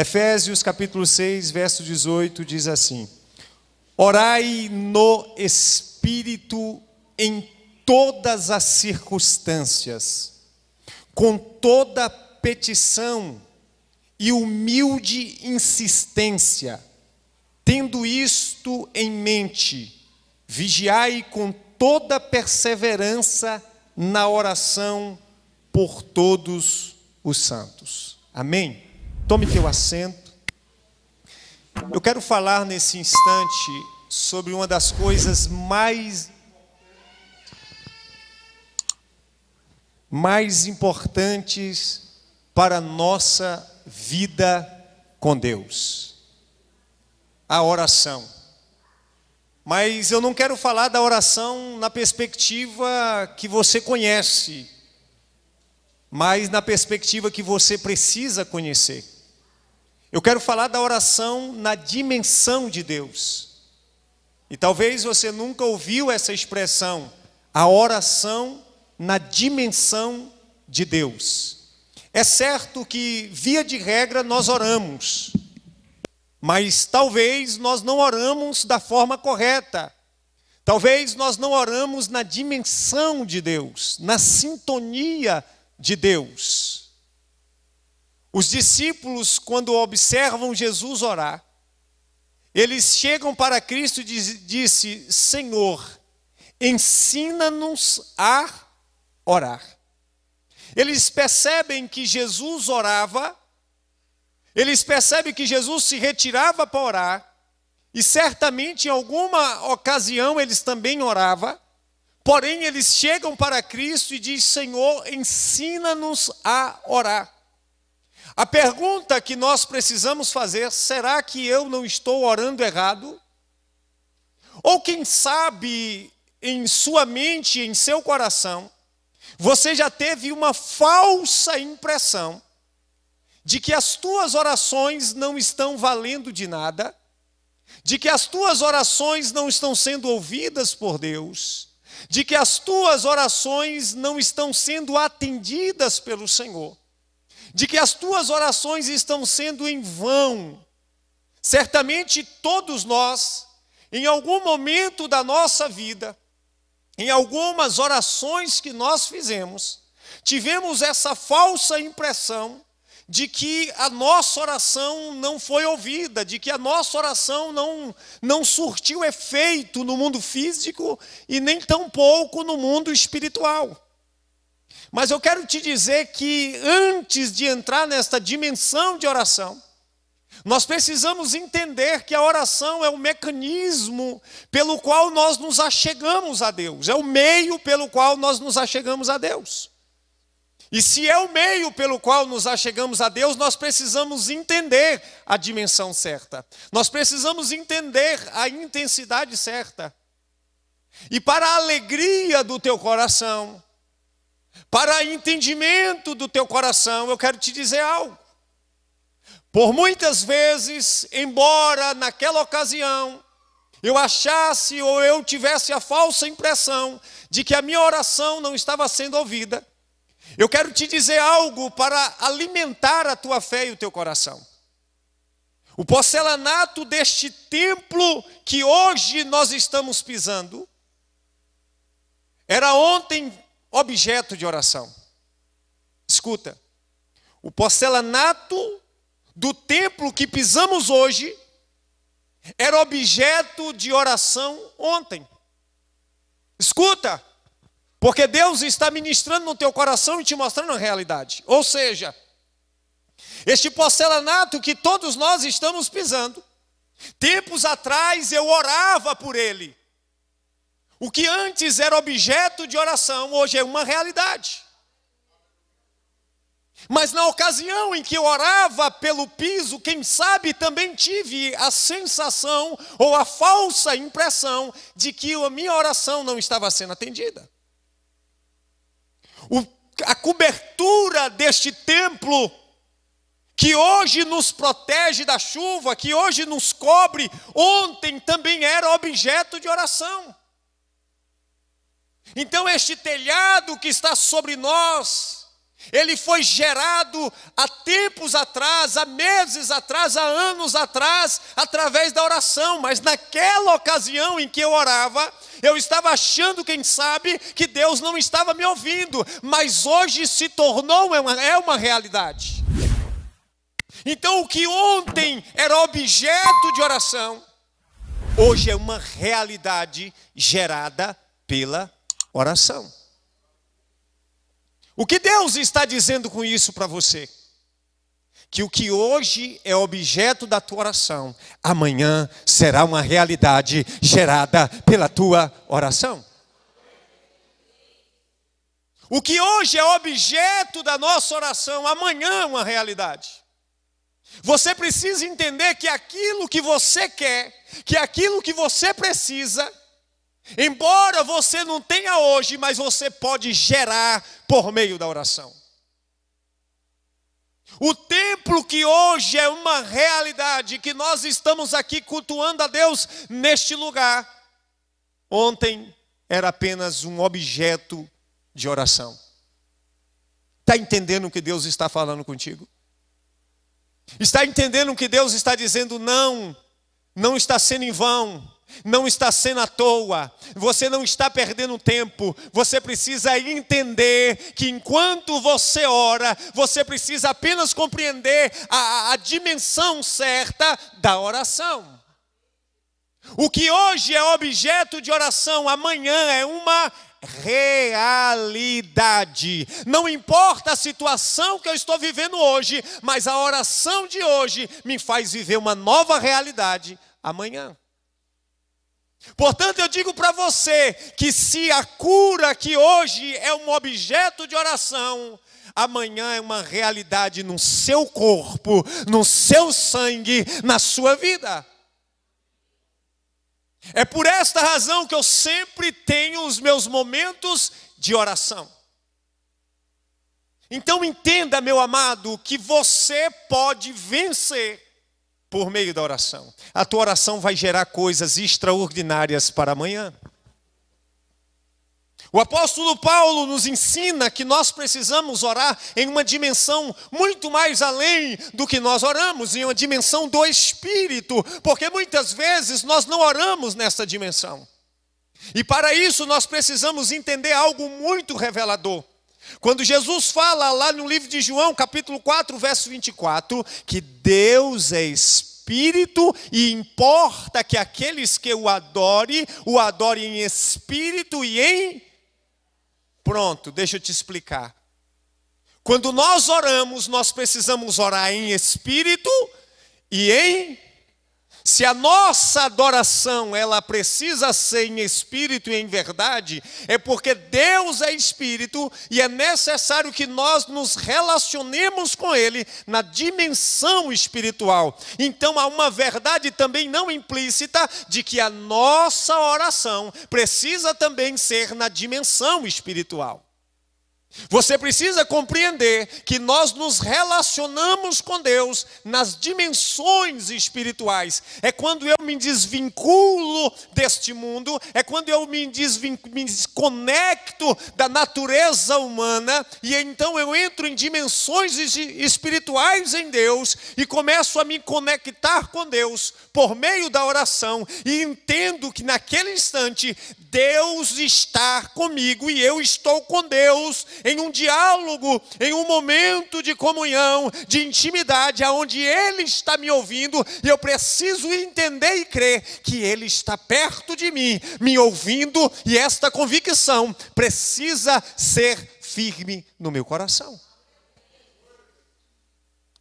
Efésios capítulo 6, verso 18 diz assim: Orai no espírito em todas as circunstâncias, com toda petição e humilde insistência, tendo isto em mente, vigiai com toda perseverança na oração por todos os santos. Amém. Tome teu assento. Eu quero falar nesse instante sobre uma das coisas mais mais importantes para a nossa vida com Deus. A oração. Mas eu não quero falar da oração na perspectiva que você conhece, mas na perspectiva que você precisa conhecer. Eu quero falar da oração na dimensão de Deus. E talvez você nunca ouviu essa expressão, a oração na dimensão de Deus. É certo que, via de regra, nós oramos, mas talvez nós não oramos da forma correta. Talvez nós não oramos na dimensão de Deus, na sintonia de Deus. Os discípulos, quando observam Jesus orar, eles chegam para Cristo e dizem: Senhor, ensina-nos a orar. Eles percebem que Jesus orava, eles percebem que Jesus se retirava para orar, e certamente em alguma ocasião eles também oravam, porém eles chegam para Cristo e dizem: Senhor, ensina-nos a orar. A pergunta que nós precisamos fazer: será que eu não estou orando errado? Ou quem sabe em sua mente, em seu coração, você já teve uma falsa impressão de que as tuas orações não estão valendo de nada, de que as tuas orações não estão sendo ouvidas por Deus, de que as tuas orações não estão sendo atendidas pelo Senhor de que as tuas orações estão sendo em vão. Certamente todos nós, em algum momento da nossa vida, em algumas orações que nós fizemos, tivemos essa falsa impressão de que a nossa oração não foi ouvida, de que a nossa oração não, não surtiu efeito no mundo físico e nem tampouco no mundo espiritual. Mas eu quero te dizer que antes de entrar nesta dimensão de oração, nós precisamos entender que a oração é o mecanismo pelo qual nós nos achegamos a Deus, é o meio pelo qual nós nos achegamos a Deus. E se é o meio pelo qual nos achegamos a Deus, nós precisamos entender a dimensão certa, nós precisamos entender a intensidade certa. E para a alegria do teu coração, para entendimento do teu coração, eu quero te dizer algo. Por muitas vezes, embora naquela ocasião eu achasse ou eu tivesse a falsa impressão de que a minha oração não estava sendo ouvida, eu quero te dizer algo para alimentar a tua fé e o teu coração. O porcelanato deste templo que hoje nós estamos pisando era ontem objeto de oração. Escuta, o porcelanato do templo que pisamos hoje era objeto de oração ontem. Escuta, porque Deus está ministrando no teu coração e te mostrando a realidade. Ou seja, este porcelanato que todos nós estamos pisando, tempos atrás eu orava por ele. O que antes era objeto de oração, hoje é uma realidade. Mas na ocasião em que eu orava pelo piso, quem sabe também tive a sensação ou a falsa impressão de que a minha oração não estava sendo atendida. O, a cobertura deste templo, que hoje nos protege da chuva, que hoje nos cobre, ontem também era objeto de oração. Então, este telhado que está sobre nós, ele foi gerado há tempos atrás, há meses atrás, há anos atrás, através da oração, mas naquela ocasião em que eu orava, eu estava achando, quem sabe, que Deus não estava me ouvindo, mas hoje se tornou uma, é uma realidade. Então, o que ontem era objeto de oração, hoje é uma realidade gerada pela oração Oração. O que Deus está dizendo com isso para você? Que o que hoje é objeto da tua oração, amanhã será uma realidade gerada pela tua oração. O que hoje é objeto da nossa oração, amanhã é uma realidade. Você precisa entender que aquilo que você quer, que aquilo que você precisa, Embora você não tenha hoje, mas você pode gerar por meio da oração. O templo que hoje é uma realidade, que nós estamos aqui cultuando a Deus neste lugar, ontem era apenas um objeto de oração. Está entendendo o que Deus está falando contigo? Está entendendo o que Deus está dizendo? Não, não está sendo em vão não está sendo à toa, você não está perdendo tempo, você precisa entender que enquanto você ora, você precisa apenas compreender a, a, a dimensão certa da oração. O que hoje é objeto de oração, amanhã é uma realidade. Não importa a situação que eu estou vivendo hoje, mas a oração de hoje me faz viver uma nova realidade amanhã. Portanto, eu digo para você que se a cura que hoje é um objeto de oração, amanhã é uma realidade no seu corpo, no seu sangue, na sua vida. É por esta razão que eu sempre tenho os meus momentos de oração. Então entenda, meu amado, que você pode vencer por meio da oração. A tua oração vai gerar coisas extraordinárias para amanhã. O apóstolo Paulo nos ensina que nós precisamos orar em uma dimensão muito mais além do que nós oramos, em uma dimensão do espírito, porque muitas vezes nós não oramos nessa dimensão. E para isso nós precisamos entender algo muito revelador. Quando Jesus fala lá no livro de João, capítulo 4, verso 24, que Deus é espírito e importa que aqueles que o adorem, o adorem em espírito e em Pronto, deixa eu te explicar. Quando nós oramos, nós precisamos orar em espírito e em se a nossa adoração ela precisa ser em espírito e em verdade, é porque Deus é espírito e é necessário que nós nos relacionemos com ele na dimensão espiritual. Então há uma verdade também não implícita de que a nossa oração precisa também ser na dimensão espiritual. Você precisa compreender que nós nos relacionamos com Deus nas dimensões espirituais. É quando eu me desvinculo deste mundo, é quando eu me, me desconecto da natureza humana, e então eu entro em dimensões espirituais em Deus e começo a me conectar com Deus por meio da oração e entendo que naquele instante Deus está comigo e eu estou com Deus em um diálogo, em um momento de comunhão, de intimidade, aonde Ele está me ouvindo e eu preciso entender e crer que Ele está perto de mim, me ouvindo e esta convicção precisa ser firme no meu coração.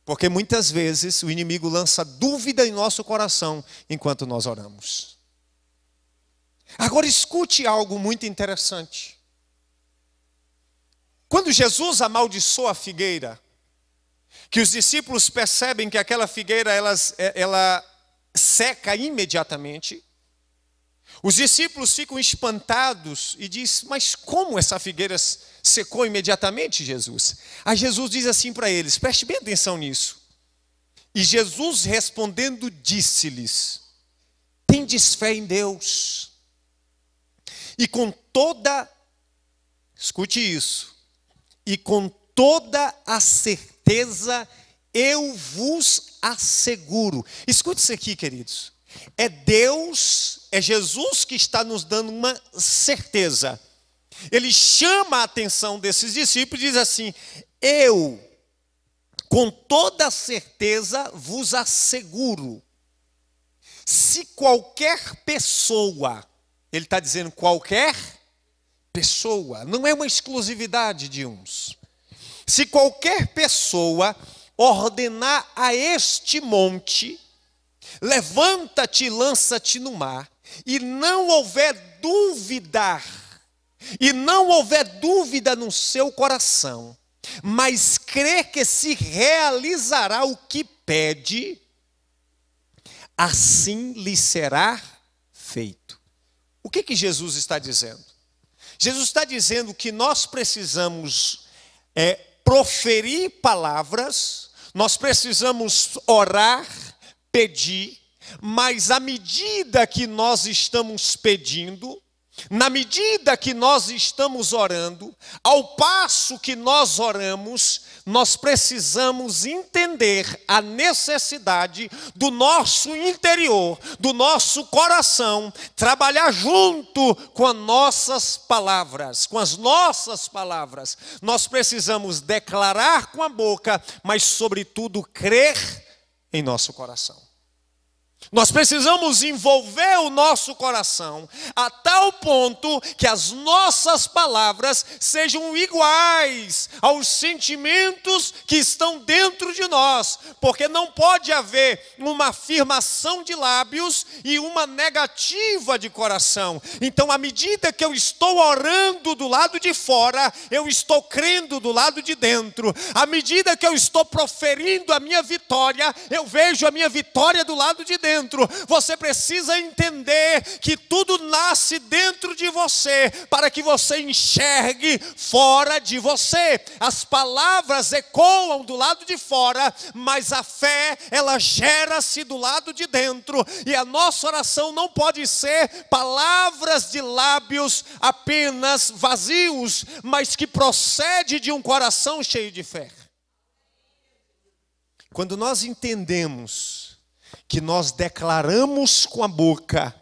Porque muitas vezes o inimigo lança dúvida em nosso coração enquanto nós oramos. Agora escute algo muito interessante. Quando Jesus amaldiçoou a figueira, que os discípulos percebem que aquela figueira ela, é, ela seca imediatamente, os discípulos ficam espantados e diz: Mas como essa figueira secou imediatamente, Jesus? Aí Jesus diz assim para eles: Preste bem atenção nisso. E Jesus respondendo, disse-lhes: Tendes fé em Deus. E com toda, escute isso, e com toda a certeza eu vos asseguro. Escute isso aqui, queridos. É Deus, é Jesus que está nos dando uma certeza. Ele chama a atenção desses discípulos e diz assim: Eu, com toda certeza, vos asseguro, se qualquer pessoa, ele está dizendo qualquer pessoa, não é uma exclusividade de uns. Se qualquer pessoa ordenar a este monte, levanta-te e lança-te no mar, e não houver duvidar, e não houver dúvida no seu coração, mas crê que se realizará o que pede, assim lhe será feito. O que, que Jesus está dizendo? Jesus está dizendo que nós precisamos é, proferir palavras, nós precisamos orar, pedir, mas à medida que nós estamos pedindo, na medida que nós estamos orando, ao passo que nós oramos, nós precisamos entender a necessidade do nosso interior, do nosso coração, trabalhar junto com as nossas palavras, com as nossas palavras. Nós precisamos declarar com a boca, mas, sobretudo, crer em nosso coração. Nós precisamos envolver o nosso coração a tal ponto que as nossas palavras sejam iguais aos sentimentos que estão dentro de nós, porque não pode haver uma afirmação de lábios e uma negativa de coração. Então, à medida que eu estou orando do lado de fora, eu estou crendo do lado de dentro. À medida que eu estou proferindo a minha vitória, eu vejo a minha vitória do lado de dentro dentro. Você precisa entender que tudo nasce dentro de você, para que você enxergue fora de você. As palavras ecoam do lado de fora, mas a fé, ela gera-se do lado de dentro. E a nossa oração não pode ser palavras de lábios apenas vazios, mas que procede de um coração cheio de fé. Quando nós entendemos que nós declaramos com a boca,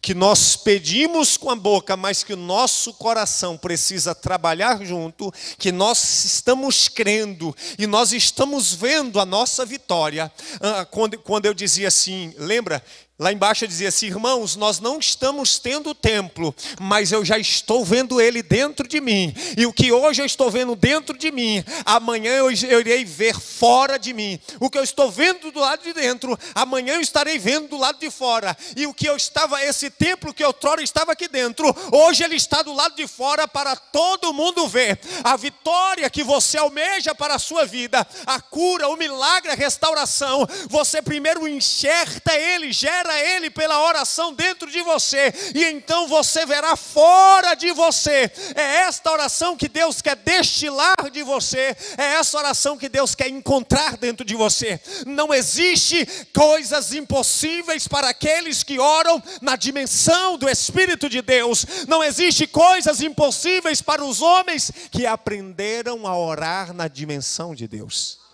que nós pedimos com a boca, mas que o nosso coração precisa trabalhar junto, que nós estamos crendo e nós estamos vendo a nossa vitória. Ah, quando eu dizia assim, lembra Lá embaixo dizia assim: irmãos, nós não estamos tendo o templo, mas eu já estou vendo ele dentro de mim. E o que hoje eu estou vendo dentro de mim, amanhã eu, eu irei ver fora de mim. O que eu estou vendo do lado de dentro, amanhã eu estarei vendo do lado de fora. E o que eu estava, esse templo que outrora estava aqui dentro, hoje ele está do lado de fora para todo mundo ver. A vitória que você almeja para a sua vida, a cura, o milagre, a restauração, você primeiro enxerta ele, gera libera ele pela oração dentro de você, e então você verá fora de você. É esta oração que Deus quer destilar de você, é essa oração que Deus quer encontrar dentro de você. Não existe coisas impossíveis para aqueles que oram na dimensão do Espírito de Deus, não existe coisas impossíveis para os homens que aprenderam a orar na dimensão de Deus.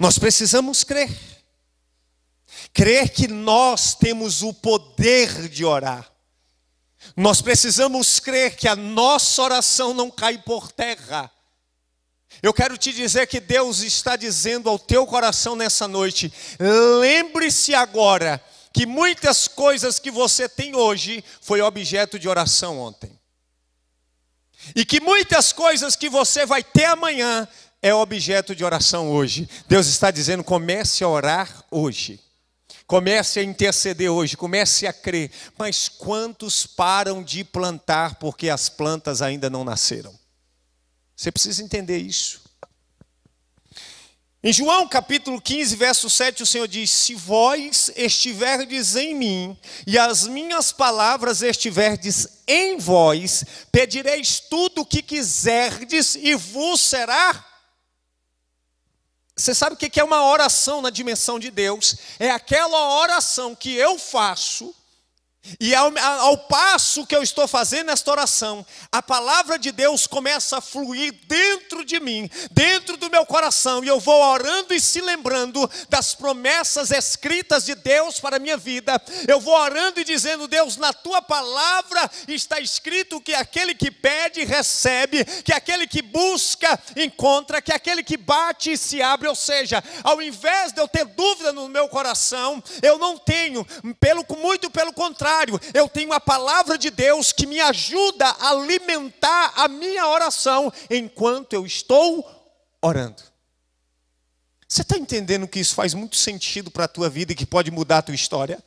Nós precisamos crer. Crer que nós temos o poder de orar. Nós precisamos crer que a nossa oração não cai por terra. Eu quero te dizer que Deus está dizendo ao teu coração nessa noite: lembre-se agora que muitas coisas que você tem hoje foi objeto de oração ontem. E que muitas coisas que você vai ter amanhã é objeto de oração hoje. Deus está dizendo: comece a orar hoje. Comece a interceder hoje, comece a crer. Mas quantos param de plantar porque as plantas ainda não nasceram? Você precisa entender isso. Em João capítulo 15, verso 7, o Senhor diz: Se vós estiverdes em mim e as minhas palavras estiverdes em vós, pedireis tudo o que quiserdes e vos será você sabe o que é uma oração na dimensão de Deus? É aquela oração que eu faço e ao, ao, passo que eu estou fazendo esta oração, a palavra de Deus começa a fluir dentro de mim, dentro do meu coração, e eu vou orando e se lembrando das promessas escritas de Deus para a minha vida. Eu vou orando e dizendo: Deus, na tua palavra está escrito que aquele que pede, recebe, que aquele que busca, encontra, que aquele que bate, se abre. Ou seja, ao invés de eu ter dúvida no meu coração, eu não tenho, pelo, muito pelo contrário contrário, eu tenho a palavra de Deus que me ajuda a alimentar a minha oração enquanto eu estou orando. Você está entendendo que isso faz muito sentido para a tua vida e que pode mudar a tua história?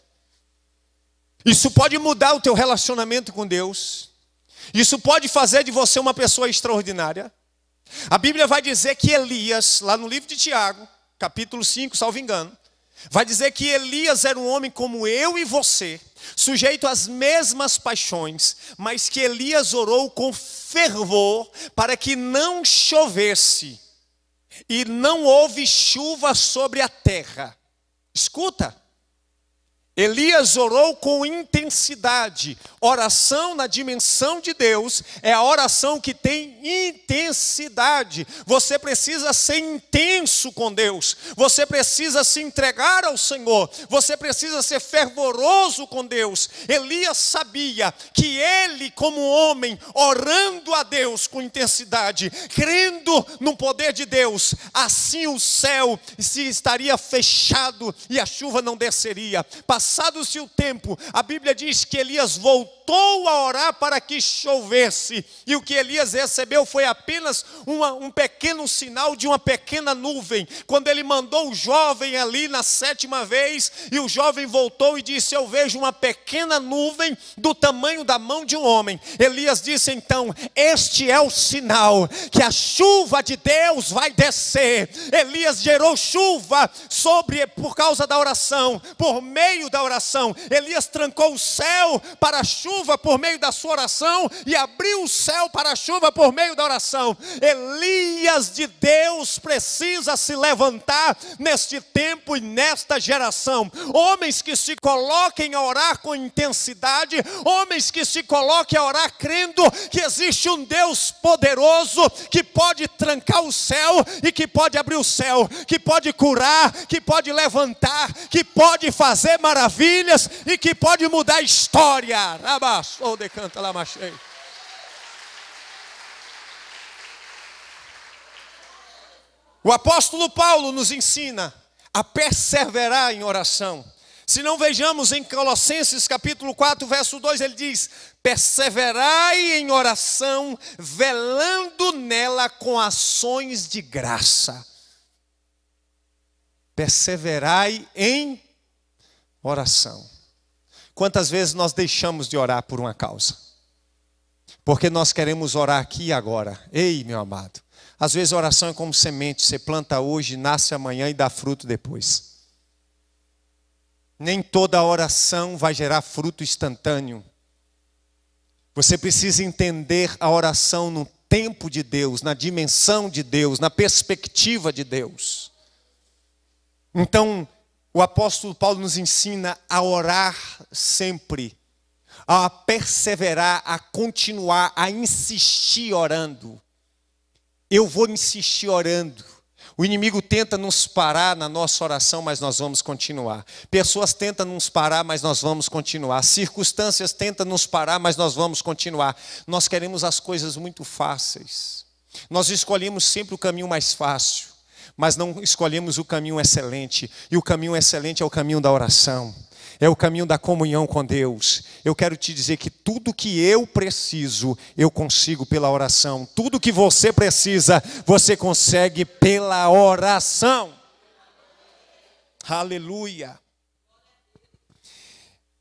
Isso pode mudar o teu relacionamento com Deus. Isso pode fazer de você uma pessoa extraordinária. A Bíblia vai dizer que Elias, lá no livro de Tiago, capítulo 5, salvo engano, Vai dizer que Elias era um homem como eu e você, sujeito às mesmas paixões, mas que Elias orou com fervor para que não chovesse, e não houve chuva sobre a terra. Escuta, Elias orou com intensidade. Oração na dimensão de Deus é a oração que tem intensidade. Você precisa ser intenso com Deus. Você precisa se entregar ao Senhor. Você precisa ser fervoroso com Deus. Elias sabia que ele, como homem, orando a Deus com intensidade, crendo no poder de Deus, assim o céu se estaria fechado e a chuva não desceria. Passado-se o tempo, a Bíblia diz que Elias voltou voltou a orar para que chovesse, e o que Elias recebeu foi apenas uma, um pequeno sinal de uma pequena nuvem. Quando ele mandou o jovem ali na sétima vez, e o jovem voltou e disse: Eu vejo uma pequena nuvem do tamanho da mão de um homem. Elias disse então: Este é o sinal que a chuva de Deus vai descer. Elias gerou chuva sobre por causa da oração, por meio da oração. Elias trancou o céu para a chuva chuva por meio da sua oração e abriu o céu para a chuva por meio da oração. Elias de Deus precisa se levantar neste tempo e nesta geração. Homens que se coloquem a orar com intensidade, homens que se coloquem a orar crendo que existe um Deus poderoso que pode trancar o céu e que pode abrir o céu, que pode curar, que pode levantar, que pode fazer maravilhas e que pode mudar a história. Ou decanta lá, machei. O apóstolo Paulo nos ensina a perseverar em oração. Se não vejamos em Colossenses capítulo 4, verso 2, ele diz: Perseverai em oração, velando nela com ações de graça. Perseverai em oração. Quantas vezes nós deixamos de orar por uma causa? Porque nós queremos orar aqui e agora. Ei, meu amado. Às vezes a oração é como semente, você planta hoje, nasce amanhã e dá fruto depois. Nem toda oração vai gerar fruto instantâneo. Você precisa entender a oração no tempo de Deus, na dimensão de Deus, na perspectiva de Deus. Então, o apóstolo Paulo nos ensina a orar sempre, a perseverar, a continuar, a insistir orando. Eu vou insistir orando. O inimigo tenta nos parar na nossa oração, mas nós vamos continuar. Pessoas tentam nos parar, mas nós vamos continuar. Circunstâncias tentam nos parar, mas nós vamos continuar. Nós queremos as coisas muito fáceis. Nós escolhemos sempre o caminho mais fácil mas não escolhemos o caminho excelente. E o caminho excelente é o caminho da oração, é o caminho da comunhão com Deus. Eu quero te dizer que tudo que eu preciso, eu consigo pela oração. Tudo que você precisa, você consegue pela oração. Aleluia.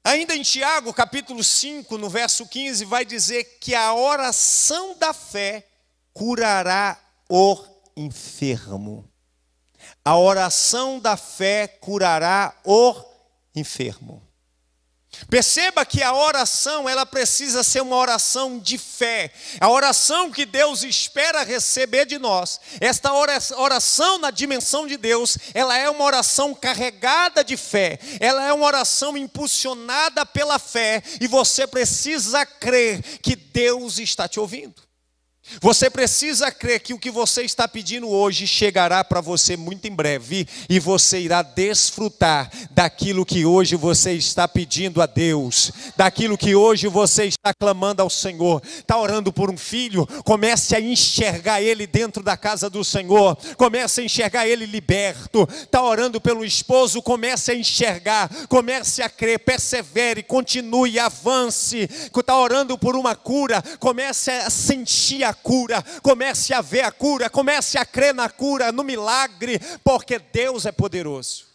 Ainda em Tiago, capítulo 5, no verso 15, vai dizer que a oração da fé curará o enfermo. A oração da fé curará o enfermo. Perceba que a oração, ela precisa ser uma oração de fé. A oração que Deus espera receber de nós. Esta oração na dimensão de Deus, ela é uma oração carregada de fé. Ela é uma oração impulsionada pela fé e você precisa crer que Deus está te ouvindo. Você precisa crer que o que você está pedindo hoje chegará para você muito em breve e você irá desfrutar daquilo que hoje você está pedindo a Deus, daquilo que hoje você está clamando ao Senhor. Está orando por um filho? Comece a enxergar ele dentro da casa do Senhor, comece a enxergar ele liberto. Está orando pelo esposo? Comece a enxergar, comece a crer, persevere, continue, avance. Está orando por uma cura? Comece a sentir a a cura, comece a ver a cura, comece a crer na cura, no milagre, porque Deus é poderoso.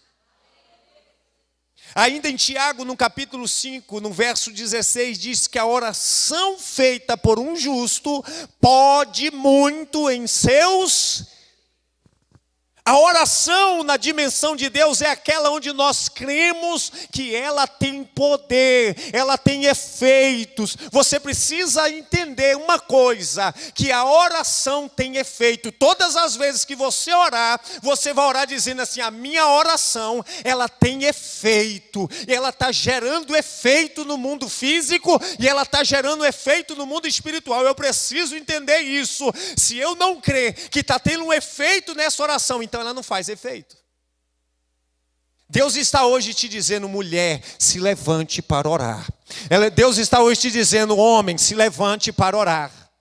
Ainda em Tiago, no capítulo 5, no verso 16, diz que a oração feita por um justo pode muito em seus a oração na dimensão de Deus é aquela onde nós cremos que ela tem poder, ela tem efeitos. Você precisa entender uma coisa, que a oração tem efeito. Todas as vezes que você orar, você vai orar dizendo assim: "A minha oração, ela tem efeito. E ela está gerando efeito no mundo físico e ela está gerando efeito no mundo espiritual. Eu preciso entender isso. Se eu não crer que está tendo um efeito nessa oração, então então ela não faz efeito. Deus está hoje te dizendo, mulher, se levante para orar. Deus está hoje te dizendo, homem, se levante para orar.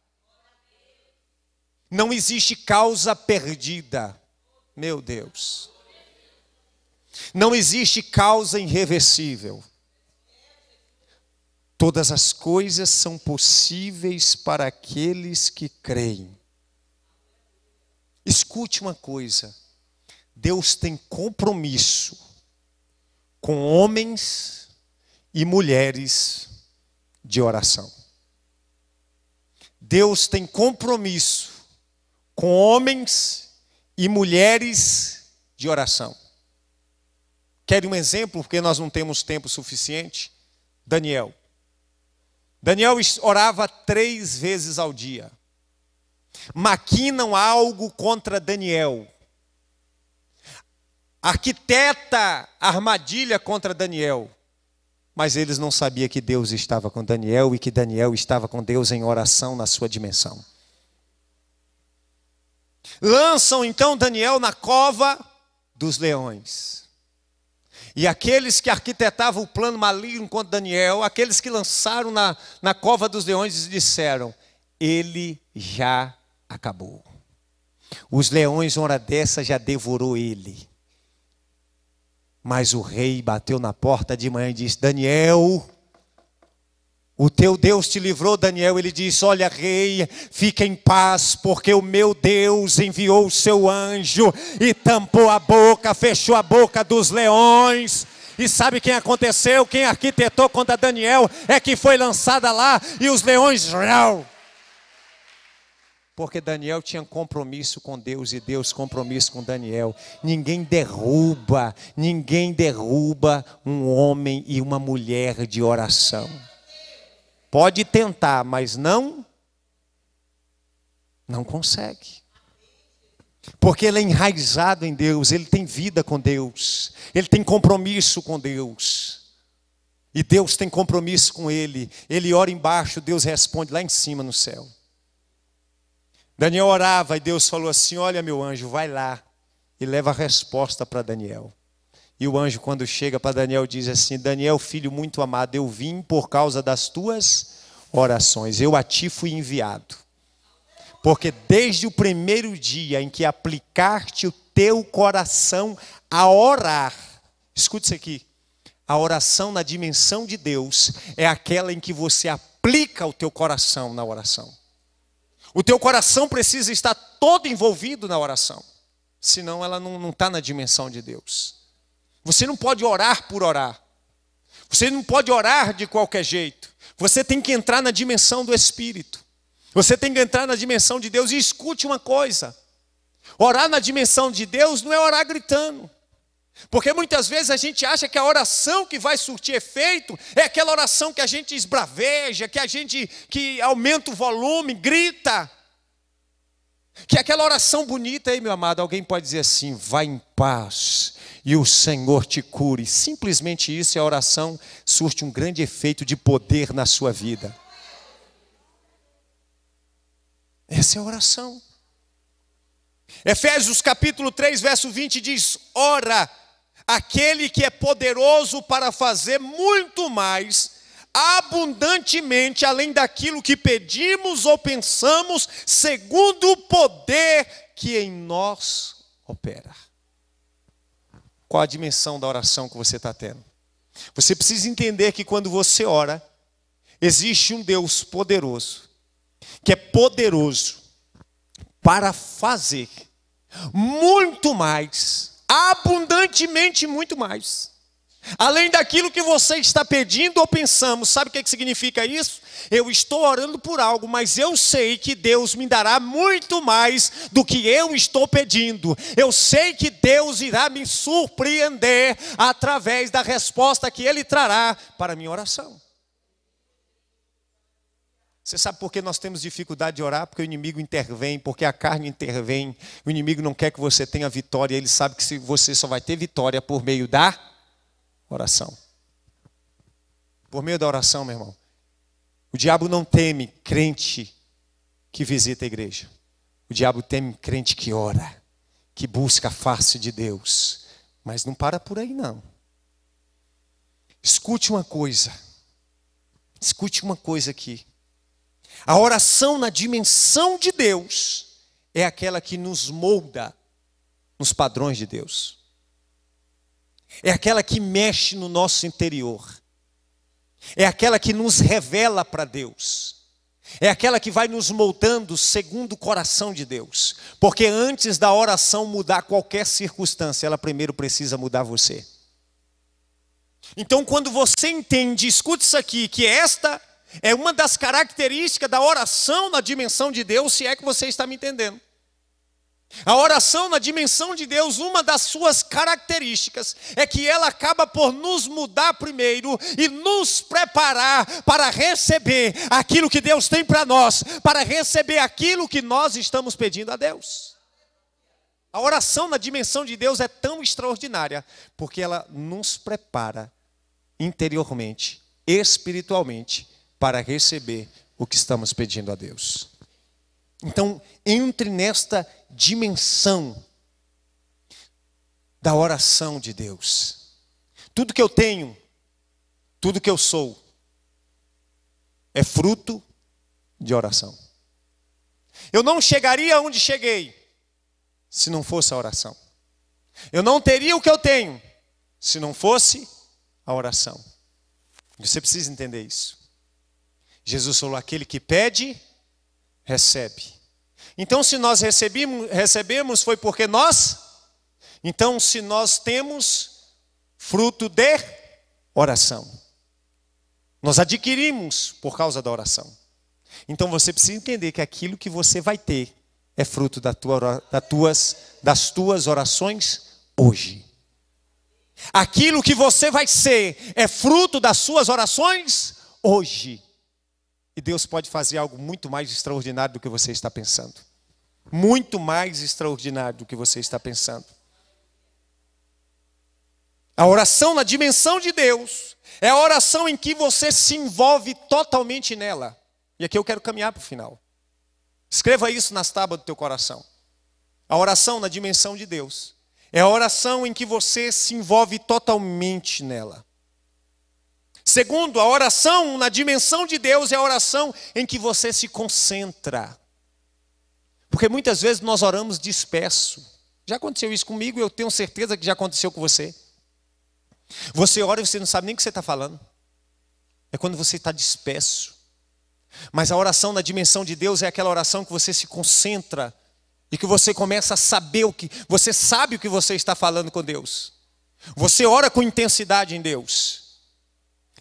Não existe causa perdida, meu Deus. Não existe causa irreversível. Todas as coisas são possíveis para aqueles que creem. Escute uma coisa Deus tem compromisso com homens e mulheres de oração. Deus tem compromisso com homens e mulheres de oração. Querem um exemplo? Porque nós não temos tempo suficiente. Daniel. Daniel orava três vezes ao dia. Maquinam algo contra Daniel arquiteta armadilha contra Daniel. Mas eles não sabiam que Deus estava com Daniel e que Daniel estava com Deus em oração na sua dimensão. Lançam então Daniel na cova dos leões. E aqueles que arquitetavam o plano maligno contra Daniel, aqueles que lançaram na, na cova dos leões, disseram: Ele já acabou. Os leões, hora dessa, já devorou ele. Mas o rei bateu na porta de manhã e disse: Daniel, o teu Deus te livrou, Daniel. Ele disse: Olha, rei, fique em paz, porque o meu Deus enviou o seu anjo e tampou a boca, fechou a boca dos leões. E sabe quem aconteceu? Quem arquitetou contra Daniel é que foi lançada lá e os leões. Porque Daniel tinha compromisso com Deus e Deus compromisso com Daniel. Ninguém derruba, ninguém derruba um homem e uma mulher de oração. Pode tentar, mas não não consegue. Porque ele é enraizado em Deus, ele tem vida com Deus, ele tem compromisso com Deus. E Deus tem compromisso com ele. Ele ora embaixo, Deus responde lá em cima no céu. Daniel orava e Deus falou assim: Olha, meu anjo, vai lá e leva a resposta para Daniel. E o anjo, quando chega para Daniel, diz assim: Daniel, filho muito amado, eu vim por causa das tuas orações, eu a ti fui enviado. Porque desde o primeiro dia em que aplicaste o teu coração a orar, escute isso aqui: a oração na dimensão de Deus é aquela em que você aplica o teu coração na oração. O teu coração precisa estar todo envolvido na oração, senão ela não está na dimensão de Deus. Você não pode orar por orar, você não pode orar de qualquer jeito, você tem que entrar na dimensão do Espírito, você tem que entrar na dimensão de Deus e escute uma coisa: orar na dimensão de Deus não é orar gritando, porque muitas vezes a gente acha que a oração que vai surtir efeito é aquela oração que a gente esbraveja, que a gente que aumenta o volume, grita. Que é aquela oração bonita aí, meu amado, alguém pode dizer assim: "Vá em paz e o Senhor te cure". Simplesmente isso é a oração surte um grande efeito de poder na sua vida. Essa é a oração. Efésios capítulo 3, verso 20 diz: Ora, aquele que é poderoso para fazer muito mais, abundantemente, além daquilo que pedimos ou pensamos, segundo o poder que em nós opera. Qual a dimensão da oração que você está tendo? Você precisa entender que quando você ora, existe um Deus poderoso, que é poderoso para fazer muito mais abundantemente muito mais. Além daquilo que você está pedindo ou pensando, sabe o que, que significa isso? Eu estou orando por algo, mas eu sei que Deus me dará muito mais do que eu estou pedindo. Eu sei que Deus irá me surpreender através da resposta que Ele trará para a minha oração. Você sabe por que nós temos dificuldade de orar? Porque o inimigo intervém, porque a carne intervém. O inimigo não quer que você tenha vitória, ele sabe que você só vai ter vitória por meio da oração. Por meio da oração, meu irmão. O diabo não teme crente que visita a igreja. O diabo teme crente que ora, que busca a face de Deus. Mas não para por aí, não. Escute uma coisa. Escute uma coisa aqui. A oração na dimensão de Deus é aquela que nos molda nos padrões de Deus. É aquela que mexe no nosso interior. É aquela que nos revela para Deus. É aquela que vai nos moldando segundo o coração de Deus. Porque antes da oração mudar qualquer circunstância, ela primeiro precisa mudar você. Então, quando você entende, escute isso aqui, que esta é uma das características da oração na dimensão de Deus, se é que você está me entendendo. A oração na dimensão de Deus, uma das suas características é que ela acaba por nos mudar primeiro e nos preparar para receber aquilo que Deus tem para nós, para receber aquilo que nós estamos pedindo a Deus. A oração na dimensão de Deus é tão extraordinária porque ela nos prepara interiormente, espiritualmente, para receber o que estamos pedindo a Deus. Então, entre nesta dimensão da oração de Deus. Tudo que eu tenho, tudo que eu sou, é fruto de oração. Eu não chegaria onde cheguei se não fosse a oração. Eu não teria o que eu tenho se não fosse a oração. Você precisa entender isso. Jesus falou: aquele que pede, recebe. Então, se nós recebemos, recebemos, foi porque nós. Então, se nós temos fruto de oração, nós adquirimos por causa da oração. Então, você precisa entender que aquilo que você vai ter é fruto da tua, da tuas, das tuas orações hoje. Aquilo que você vai ser é fruto das suas orações hoje. E Deus pode fazer algo muito mais extraordinário do que você está pensando. Muito mais extraordinário do que você está pensando. A oração na dimensão de Deus é a oração em que você se envolve totalmente nela. E aqui eu quero caminhar para o final. Escreva isso nas tábuas do teu coração. A oração na dimensão de Deus é a oração em que você se envolve totalmente nela. Segundo, a oração na dimensão de Deus é a oração em que você se concentra. Porque muitas vezes nós oramos disperso. Já aconteceu isso comigo, eu tenho certeza que já aconteceu com você. Você ora e você não sabe nem o que você está falando. É quando você está disperso. Mas a oração na dimensão de Deus é aquela oração que você se concentra e que você começa a saber o que você sabe o que você está falando com Deus. Você ora com intensidade em Deus.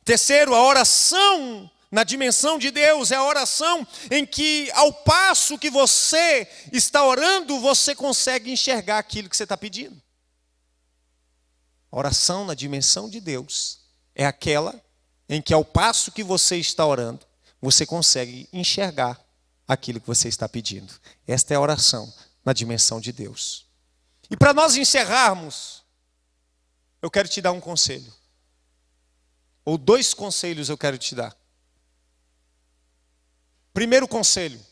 Terceiro, a oração na dimensão de Deus é a oração em que, ao passo que você está orando, você consegue enxergar aquilo que você está pedindo. A oração na dimensão de Deus é aquela em que, ao passo que você está orando, você consegue enxergar aquilo que você está pedindo. Esta é a oração na dimensão de Deus. E para nós encerrarmos, eu quero te dar um conselho ou dois conselhos eu quero te dar. Primeiro conselho: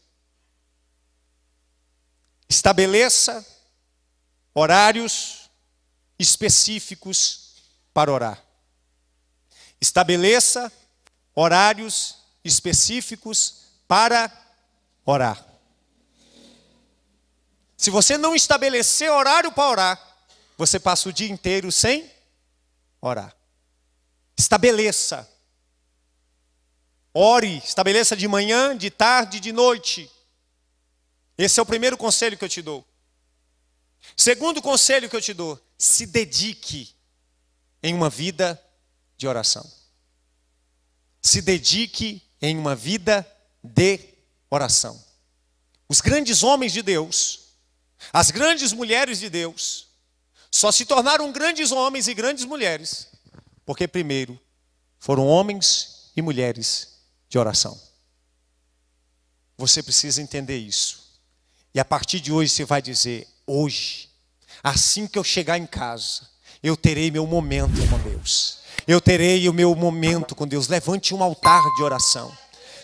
estabeleça horários específicos para orar. Estabeleça horários específicos para orar. Se você não estabelecer horário para orar, você passa o dia inteiro sem orar. Estabeleça. Ore, estabeleça de manhã, de tarde, de noite. Esse é o primeiro conselho que eu te dou. Segundo conselho que eu te dou: se dedique em uma vida de oração. Se dedique em uma vida de oração. Os grandes homens de Deus, as grandes mulheres de Deus, só se tornaram grandes homens e grandes mulheres porque, primeiro, foram homens e mulheres de oração. Você precisa entender isso. E a partir de hoje você vai dizer: hoje, assim que eu chegar em casa, eu terei meu momento com Deus. Eu terei o meu momento com Deus. Levante um altar de oração.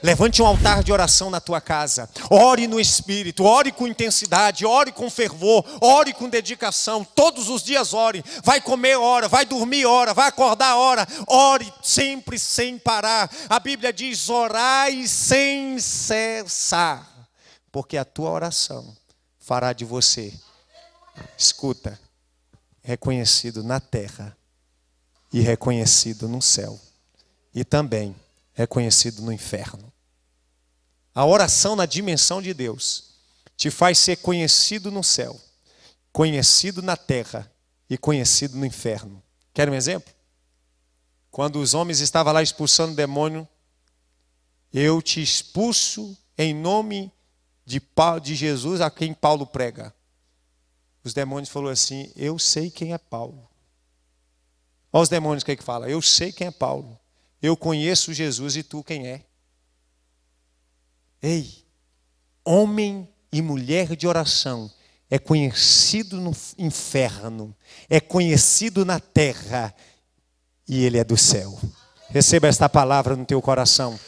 Levante um altar de oração na tua casa. Ore no espírito, ore com intensidade, ore com fervor, ore com dedicação. Todos os dias ore. Vai comer hora, vai dormir hora, vai acordar hora. Ore sempre sem parar. A Bíblia diz: orai sem cessar, porque a tua oração fará de você. Escuta, reconhecido na terra e reconhecido no céu, e também reconhecido no inferno. A oração na dimensão de Deus te faz ser conhecido no céu, conhecido na terra e conhecido no inferno. Quer um exemplo? Quando os homens estavam lá expulsando o demônio, eu te expulso em nome de, Paulo, de Jesus a quem Paulo prega. Os demônios falaram assim: Eu sei quem é Paulo. Olha os demônios que, é que fala: Eu sei quem é Paulo. Eu conheço Jesus e tu quem é. Ei, homem e mulher de oração é conhecido no inferno, é conhecido na terra e ele é do céu. Receba esta palavra no teu coração.